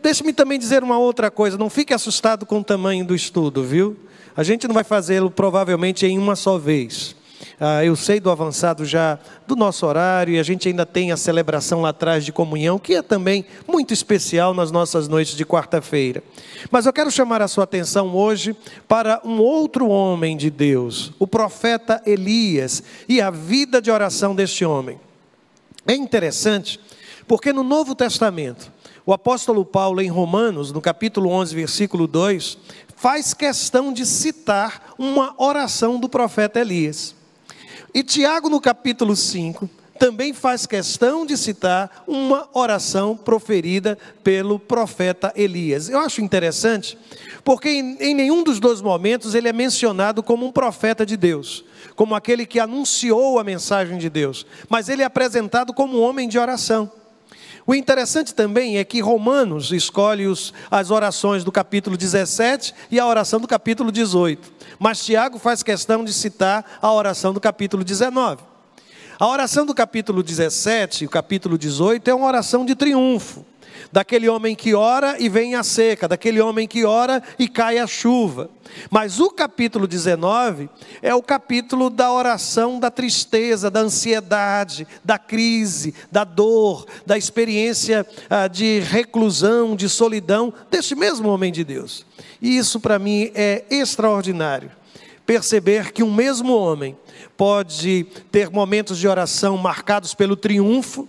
Deixe-me também dizer uma outra coisa: não fique assustado com o tamanho do estudo, viu? A gente não vai fazê-lo provavelmente em uma só vez. Ah, eu sei do avançado já do nosso horário e a gente ainda tem a celebração lá atrás de comunhão, que é também muito especial nas nossas noites de quarta-feira. Mas eu quero chamar a sua atenção hoje para um outro homem de Deus, o profeta Elias, e a vida de oração deste homem. É interessante, porque no Novo Testamento, o apóstolo Paulo, em Romanos, no capítulo 11, versículo 2, faz questão de citar uma oração do profeta Elias. E Tiago, no capítulo 5, também faz questão de citar uma oração proferida pelo profeta Elias. Eu acho interessante, porque em, nenhum dos dois momentos ele é mencionado como um profeta de Deus, como aquele que anunciou a mensagem de Deus, mas ele é apresentado como um homem de oração. O interessante também é que Romanos escolhe os, as orações do capítulo 17 e a oração do capítulo 18. Mas Tiago faz questão de citar a oração do capítulo 19. A oração do capítulo 17 e o capítulo 18 é uma oração de triunfo. Daquele homem que ora e vem a seca, daquele homem que ora e cai a chuva. Mas o capítulo 19 é o capítulo da oração da tristeza, da ansiedade, da crise, da dor, da experiência ah, de reclusão, de solidão deste mesmo homem de Deus. E isso para mim é extraordinário perceber que um mesmo homem pode ter momentos de oração marcados pelo triunfo,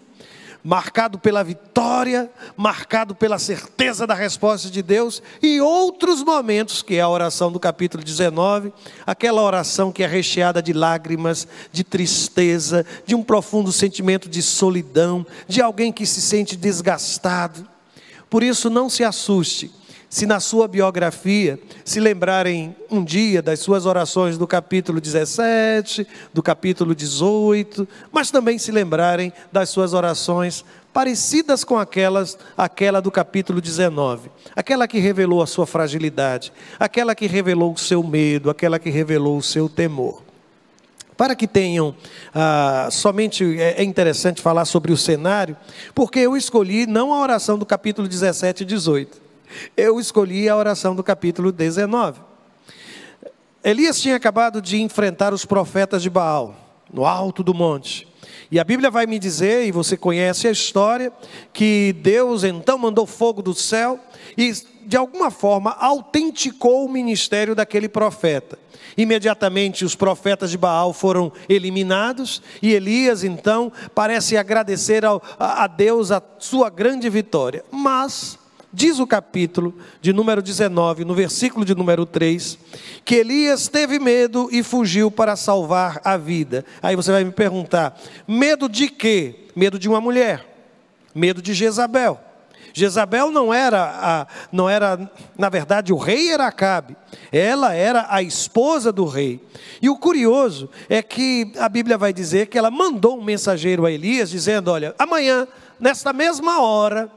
marcado pela vitória, marcado pela certeza da resposta de Deus, e outros momentos, que é a oração do capítulo 19, aquela oração que é recheada de lágrimas, de tristeza, de um profundo sentimento de solidão, de alguém que se sente desgastado. Por isso, não se assuste se na sua biografia se lembrarem um dia das suas orações do capítulo 17, do capítulo 18, mas também se lembrarem das suas orações parecidas com aquelas, aquela do capítulo 19, aquela que revelou a sua fragilidade, aquela que revelou o seu medo, aquela que revelou o seu temor. Para que tenham, ah, somente é, é interessante falar sobre o cenário, porque eu escolhi não a oração do capítulo 17 e 18 eu escolhi a oração do capítulo 19. Elias tinha acabado de enfrentar os profetas de Baal, no alto do monte. E a Bíblia vai me dizer, e você conhece a história, que Deus então mandou fogo do céu e, de alguma forma, autenticou o ministério daquele profeta. Imediatamente os profetas de Baal foram eliminados e Elias então parece agradecer ao, a, a Deus a sua grande vitória. Mas Diz o capítulo de número 19, no versículo de número 3, que Elias teve medo e fugiu para salvar a vida. Aí você vai me perguntar: medo de quê? Medo de uma mulher, medo de Jezabel. Jezabel não era, a, não era, na verdade, o rei era Acabe, ela era a esposa do rei. E o curioso é que a Bíblia vai dizer que ela mandou um mensageiro a Elias dizendo: Olha, amanhã, nesta mesma hora,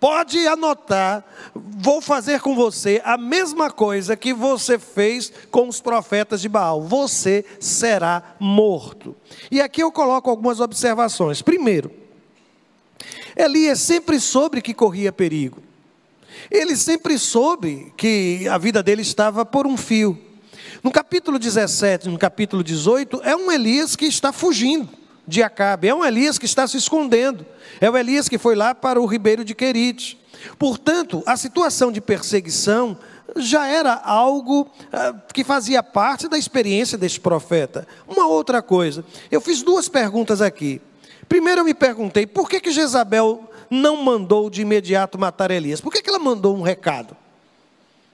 Pode anotar, vou fazer com você a mesma coisa que você fez com os profetas de Baal. Você será morto. E aqui eu coloco algumas observações. Primeiro, Elias sempre soube que corria perigo. Ele sempre soube que a vida dele estava por um fio. No capítulo 17, no capítulo 18, é um Elias que está fugindo de Acabe. É um Elias que está se escondendo. É o Elias que foi lá para o ribeiro de Querite. Portanto, a situação de perseguição já era algo ah, que fazia parte da experiência deste profeta. Uma outra coisa, eu fiz duas perguntas aqui. Primeiro, eu me perguntei por que, que Jezabel não mandou de imediato matar Elias? Por que, que ela mandou um recado?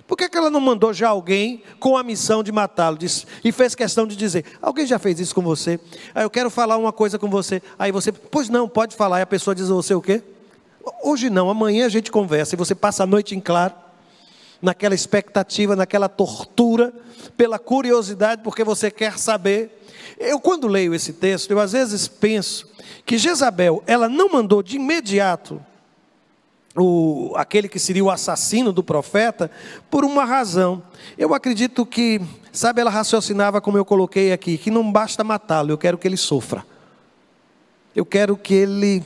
Por que, que ela não mandou já alguém com a missão de matá-lo? E fez questão de dizer: Alguém já fez isso com você? Ah, eu quero falar uma coisa com você. Aí você, pois não, pode falar. E a pessoa diz: Você o quê? Hoje não, amanhã a gente conversa. E você passa a noite em claro, naquela expectativa, naquela tortura, pela curiosidade, porque você quer saber. Eu, quando leio esse texto, eu às vezes penso que Jezabel, ela não mandou de imediato o, aquele que seria o assassino do profeta, por uma razão. Eu acredito que, sabe, ela raciocinava como eu coloquei aqui, que não basta matá-lo, eu quero que ele sofra. Eu quero que ele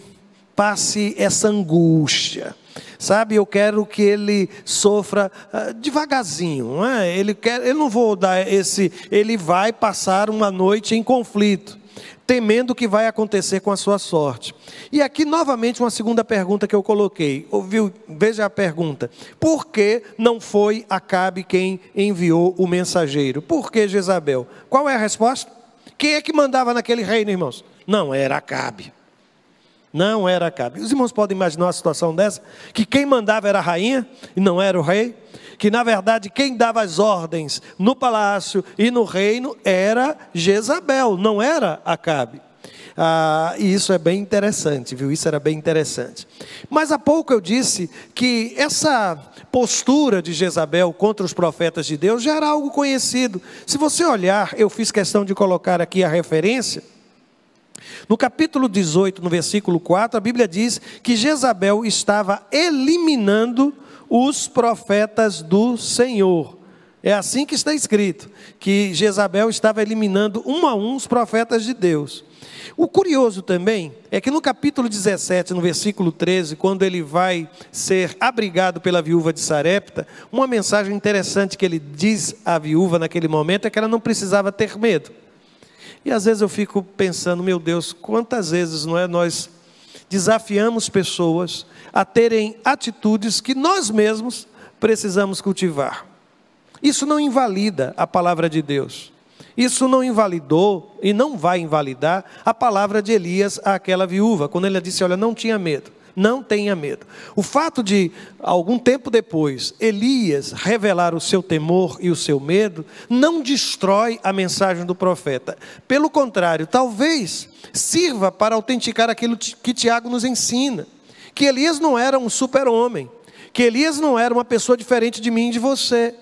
passe essa angústia. Sabe, eu quero que ele sofra uh, devagarzinho. Não é? ele quer, eu não vou dar esse. Ele vai passar uma noite em conflito temendo o que vai acontecer com a sua sorte. E aqui, novamente, uma segunda pergunta que eu coloquei. Ouviu? Veja a pergunta. Por que não foi Acabe quem enviou o mensageiro? Por que Jezabel? Qual é a resposta? Quem é que mandava naquele reino, irmãos? Não era Acabe. Não era Acabe. Os irmãos podem imaginar uma situação dessa? Que quem mandava era a rainha e não era o rei que na verdade quem dava as ordens no palácio e no reino era Jezabel, não era Acabe. Ah, e isso é bem interessante, viu? Isso era bem interessante. Mas há pouco eu disse que essa postura de Jezabel contra os profetas de Deus já era algo conhecido. Se você olhar, eu fiz questão de colocar aqui a referência. No capítulo 18, no versículo 4, a Bíblia diz que Jezabel estava eliminando os profetas do Senhor. É assim que está escrito, que Jezabel estava eliminando um a um os profetas de Deus. O curioso também é que no capítulo 17, no versículo 13, quando ele vai ser abrigado pela viúva de Sarepta, uma mensagem interessante que ele diz à viúva naquele momento é que ela não precisava ter medo. E às vezes eu fico pensando, meu Deus, quantas vezes não é nós desafiamos pessoas a terem atitudes que nós mesmos precisamos cultivar. Isso não invalida a palavra de Deus. Isso não invalidou e não vai invalidar a palavra de Elias àquela viúva, quando ele disse: Olha, não tinha medo não tenha medo. O fato de, algum tempo depois, Elias revelar o seu temor e o seu medo, não destrói a mensagem do profeta. Pelo contrário, talvez sirva para autenticar aquilo que Tiago nos ensina: que Elias não era um super-homem, que Elias não era uma pessoa diferente de mim e de você.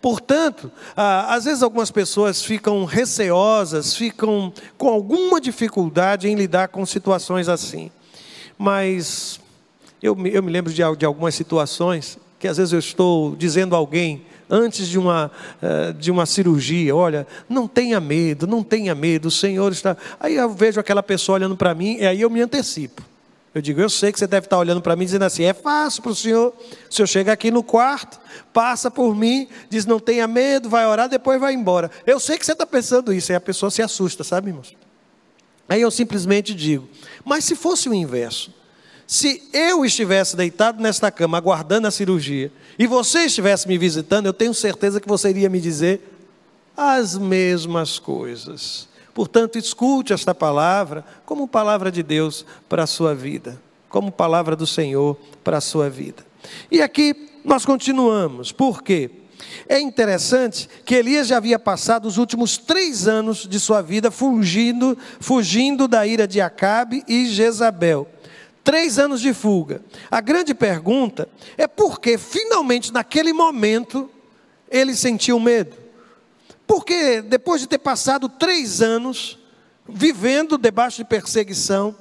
Portanto, às vezes algumas pessoas ficam receosas, ficam com alguma dificuldade em lidar com situações assim. Mas eu, eu me lembro de, de algumas situações que às vezes eu estou dizendo a alguém, antes de uma, eh, de uma cirurgia, olha, não tenha medo, não tenha medo, o Senhor está. Aí eu vejo aquela pessoa olhando para mim, e aí eu me antecipo. Eu digo, eu sei que você deve estar olhando para mim dizendo assim: é fácil para o senhor. O senhor chega aqui no quarto, passa por mim, diz não tenha medo, vai orar, depois vai embora. Eu sei que você está pensando isso. Aí a pessoa se assusta, sabe, irmãos? Aí eu simplesmente digo: mas se fosse o inverso, se eu estivesse deitado nesta cama aguardando a cirurgia e você estivesse me visitando, eu tenho certeza que você iria me dizer as mesmas coisas. Portanto, escute esta palavra como palavra de Deus para a sua vida, como palavra do Senhor para a sua vida. E aqui nós continuamos, por quê? É interessante que Elias já havia passado os últimos três anos de sua vida fugindo, fugindo da ira de Acabe e Jezabel. Três anos de fuga. A grande pergunta é por que, finalmente, naquele momento, ele sentiu medo. Porque, depois de ter passado três anos vivendo debaixo de perseguição,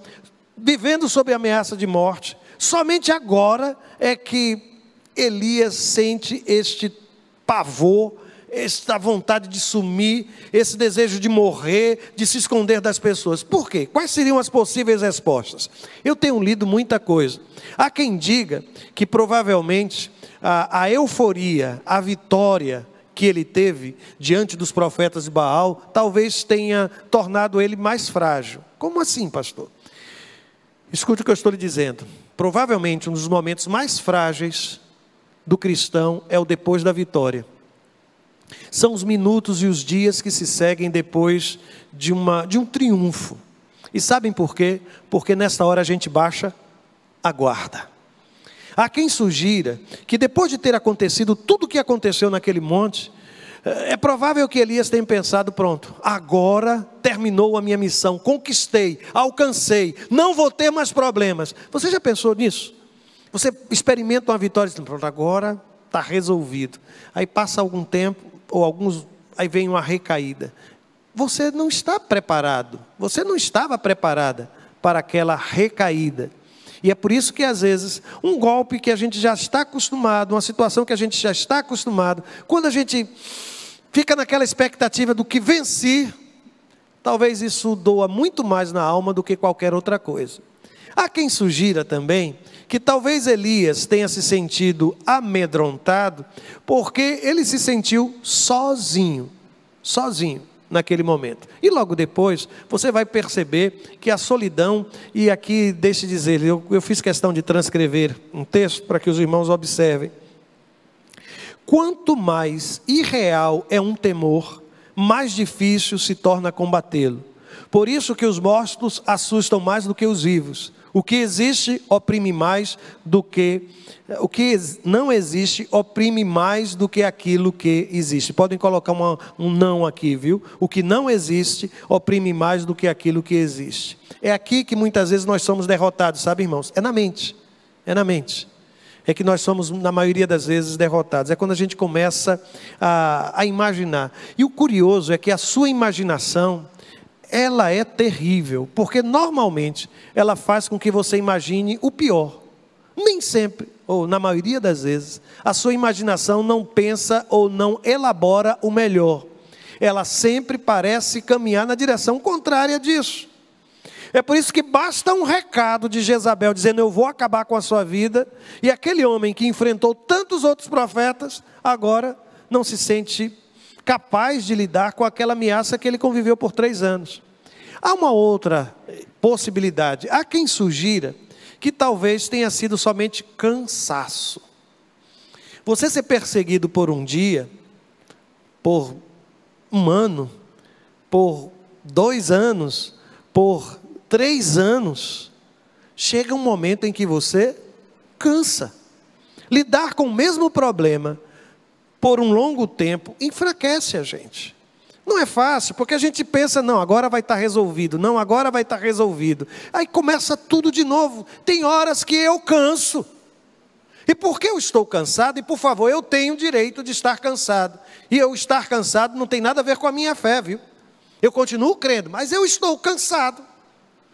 vivendo sob ameaça de morte, somente agora é que Elias sente este pavor, esta vontade de sumir, esse desejo de morrer, de se esconder das pessoas. Por quê? Quais seriam as possíveis respostas? Eu tenho lido muita coisa. Há quem diga que provavelmente a, a euforia, a vitória que ele teve diante dos profetas de Baal, talvez tenha tornado ele mais frágil. Como assim, pastor? Escute o que eu estou lhe dizendo. Provavelmente um dos momentos mais frágeis do cristão é o depois da vitória. São os minutos e os dias que se seguem depois de, uma, de um triunfo. E sabem por quê? Porque nessa hora a gente baixa a guarda. Há quem sugira que depois de ter acontecido tudo o que aconteceu naquele monte, eh, é provável que Elias tenha pensado: pronto, agora terminou a minha missão, conquistei, alcancei, não vou ter mais problemas. Você já pensou nisso? Você experimenta uma vitória e diz, pronto, agora está resolvido. Aí passa algum tempo, ou alguns, aí vem uma recaída. Você não está preparado, você não estava preparada para aquela recaída. E é por isso que às vezes um golpe que a gente já está acostumado, uma situação que a gente já está acostumado, quando a gente fica naquela expectativa do que venci, talvez isso doa muito mais na alma do que qualquer outra coisa. Há quem sugira também que talvez Elias tenha se sentido amedrontado, porque ele se sentiu sozinho, sozinho naquele momento. E logo depois, você vai perceber que a solidão, e aqui deixe dizer, eu, eu fiz questão de transcrever um texto para que os irmãos observem. Quanto mais irreal é um temor, mais difícil se torna combatê-lo. Por isso que os mortos assustam mais do que os vivos, o que existe oprime mais do que o que não existe oprime mais do que aquilo que existe. Podem colocar uma, um não aqui, viu? O que não existe oprime mais do que aquilo que existe. É aqui que muitas vezes nós somos derrotados, sabe, irmãos? É na mente. É na mente é que nós somos, na maioria das vezes, derrotados. É quando a gente começa a, a, imaginar. E o curioso é que a sua imaginação, ela é terrível, porque normalmente ela faz com que você imagine o pior. Nem sempre, ou na maioria das vezes, a sua imaginação não pensa ou não elabora o melhor. Ela sempre parece caminhar na direção contrária disso. É por isso que basta um recado de Jezabel dizendo: Eu vou acabar com a sua vida, e aquele homem que enfrentou tantos outros profetas, agora não se sente capaz de lidar com aquela ameaça que ele conviveu por três anos. Há uma outra possibilidade. Há quem sugira que talvez tenha sido somente cansaço. Você ser perseguido por um dia, por um ano, por dois anos, por três anos, chega um momento em que você cansa. Lidar com o mesmo problema por um longo tempo, enfraquece a gente. Não é fácil, porque a gente pensa, não, agora vai estar tá resolvido, não, agora vai estar tá resolvido. Aí começa tudo de novo. Tem horas que eu canso. E por que eu estou cansado, e por favor, eu tenho o direito de estar cansado. E eu estar cansado não tem nada a ver com a minha fé, viu? Eu continuo crendo, mas eu estou cansado.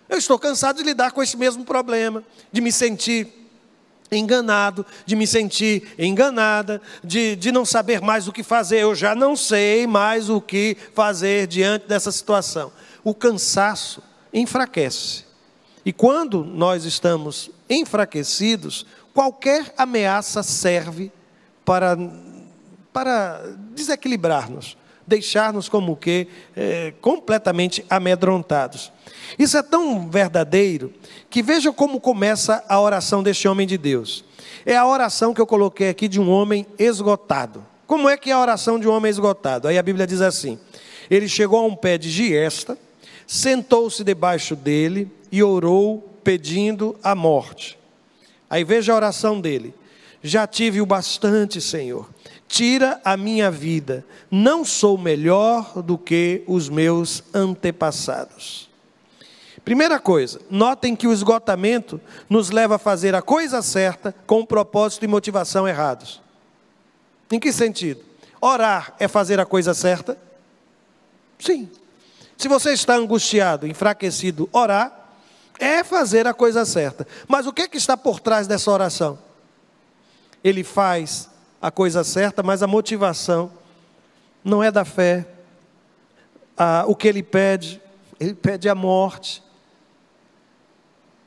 Eu estou cansado de lidar com esse mesmo problema, de me sentir enganado, de me sentir enganada, de, de não saber mais o que fazer. Eu já não sei mais o que fazer diante dessa situação. O cansaço enfraquece. E quando nós estamos enfraquecidos, qualquer ameaça serve para, para desequilibrar-nos, deixar-nos como que é, completamente amedrontados. Isso é tão verdadeiro que veja como começa a oração deste homem de Deus. É a oração que eu coloquei aqui de um homem esgotado. Como é que é a oração de um homem esgotado? Aí a Bíblia diz assim: Ele chegou a um pé de giesta, sentou-se debaixo dele e orou pedindo a morte. Aí veja a oração dele: Já tive o bastante, Senhor tira a minha vida, não sou melhor do que os meus antepassados. Primeira coisa, notem que o esgotamento nos leva a fazer a coisa certa com o propósito e motivação errados. Em que sentido? Orar é fazer a coisa certa? Sim. Se você está angustiado, enfraquecido, orar é fazer a coisa certa. Mas o que, é que está por trás dessa oração? Ele faz a coisa certa, mas a motivação não é da fé. Ah, o que ele pede, ele pede a morte.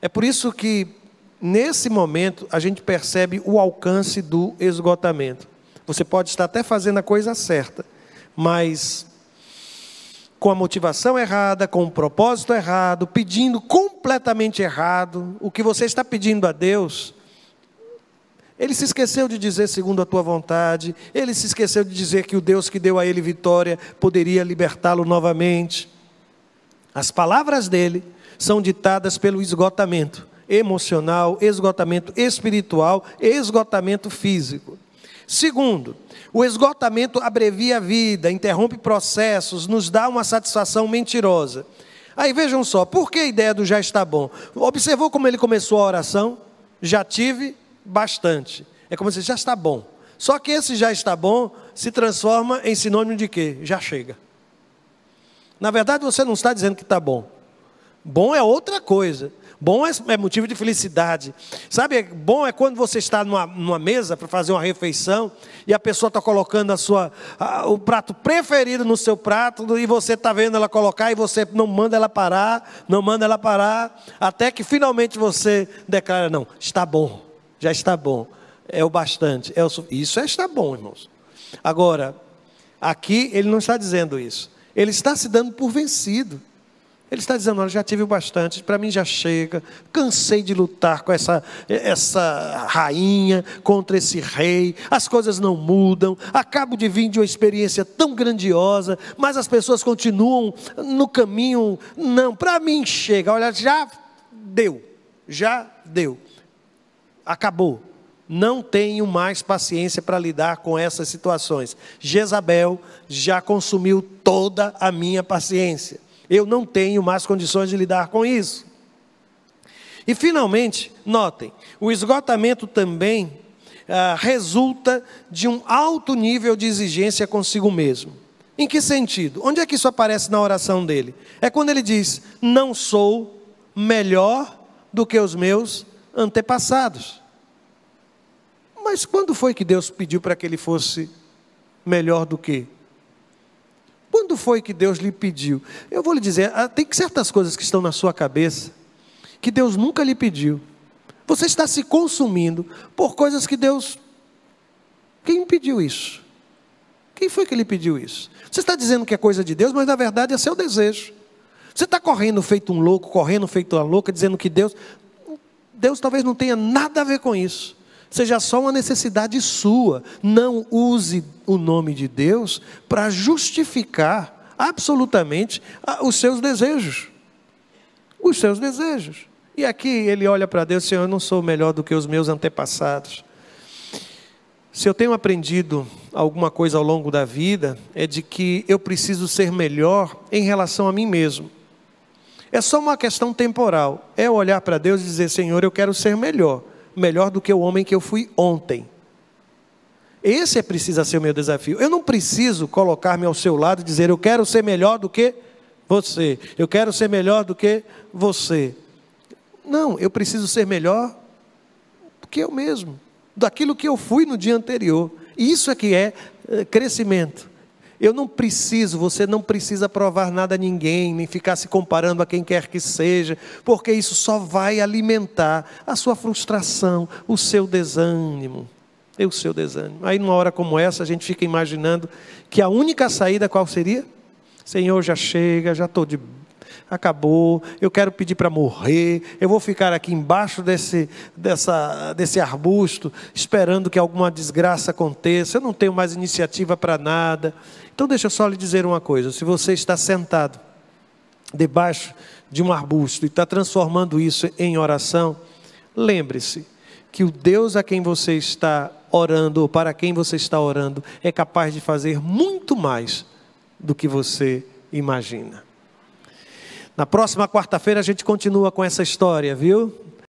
É por isso que, nesse momento, a gente percebe o alcance do esgotamento. Você pode estar até fazendo a coisa certa, mas com a motivação errada, com o propósito errado, pedindo completamente errado, o que você está pedindo a Deus ele se esqueceu de dizer segundo a tua vontade, ele se esqueceu de dizer que o Deus que deu a ele vitória poderia libertá-lo novamente. As palavras dele são ditadas pelo esgotamento emocional, esgotamento espiritual, esgotamento físico. Segundo, o esgotamento abrevia a vida, interrompe processos, nos dá uma satisfação mentirosa. Aí vejam só, por que a ideia do já está bom? Observou como ele começou a oração? Já tive, bastante. É como se já está bom. Só que esse já está bom se transforma em sinônimo de quê? Já chega. Na verdade, você não está dizendo que está bom. Bom é outra coisa. Bom é, é, motivo de felicidade. Sabe, bom é quando você está numa, numa mesa para fazer uma refeição e a pessoa está colocando a sua, a, o prato preferido no seu prato e você está vendo ela colocar e você não manda ela parar, não manda ela parar, até que finalmente você declara: não, está bom. Já está bom. É o bastante. É o Isso é está bom, irmãos. Agora, aqui ele não está dizendo isso. Ele está se dando por vencido. Ele está dizendo: Olha, já tive o bastante, para mim já chega. Cansei de lutar com essa, essa rainha, contra esse rei. As coisas não mudam. Acabo de vir de uma experiência tão grandiosa, mas as pessoas continuam no caminho. Não, para mim chega. Olha, já deu. Já deu acabou. Não tenho mais paciência para lidar com essas situações. Jezabel já consumiu toda a minha paciência. Eu não tenho mais condições de lidar com isso. E finalmente, notem, o esgotamento também ah, resulta de um alto nível de exigência consigo mesmo. Em que sentido? Onde é que isso aparece na oração dele? É quando ele diz: Não sou melhor do que os meus antepassados. Mas quando foi que Deus pediu para que ele fosse melhor do que? Quando foi que Deus lhe pediu? Eu vou lhe dizer, ah, tem certas coisas que estão na sua cabeça que Deus nunca lhe pediu. Você está se consumindo por coisas que Deus. Quem pediu isso? Quem foi que lhe pediu isso? Você está dizendo que é coisa de Deus, mas na verdade é seu desejo. Você está correndo feito um louco, correndo feito uma louca, dizendo que Deus. Deus talvez não tenha nada a ver com isso. Seja só uma necessidade sua. Não use o nome de Deus para justificar absolutamente ah, os seus desejos. Os seus desejos. E aqui ele olha para Deus, Senhor, eu não sou melhor do que os meus antepassados. Se eu tenho aprendido alguma coisa ao longo da vida, é de que eu preciso ser melhor em relação a mim mesmo. É só uma questão temporal. É olhar para Deus e dizer: Senhor, eu quero ser melhor, melhor do que o homem que eu fui ontem. Esse é, precisa ser o meu desafio. Eu não preciso colocar-me ao seu lado e dizer: Eu quero ser melhor do que você. Eu quero ser melhor do que você. Não, eu preciso ser melhor do que eu mesmo, daquilo que eu fui no dia anterior. Isso é que é eh, crescimento. Eu não preciso, você não precisa provar nada a ninguém, nem ficar se comparando a quem quer que seja, porque isso só vai alimentar a sua frustração, o seu desânimo. E o seu desânimo. Aí, numa hora como essa, a gente fica imaginando que a única saída qual seria? Senhor, já chega, já estou de acabou, eu quero pedir para morrer, eu vou ficar aqui embaixo desse, dessa, desse arbusto, esperando que alguma desgraça aconteça, eu não tenho mais iniciativa para nada. Então, deixa eu só lhe dizer uma coisa: se você está sentado debaixo de um arbusto e está transformando isso em oração, lembre-se que o Deus a quem você está orando, ou para quem você está orando, é capaz de fazer muito mais do que você imagina. Na próxima quarta-feira a gente continua com essa história, viu?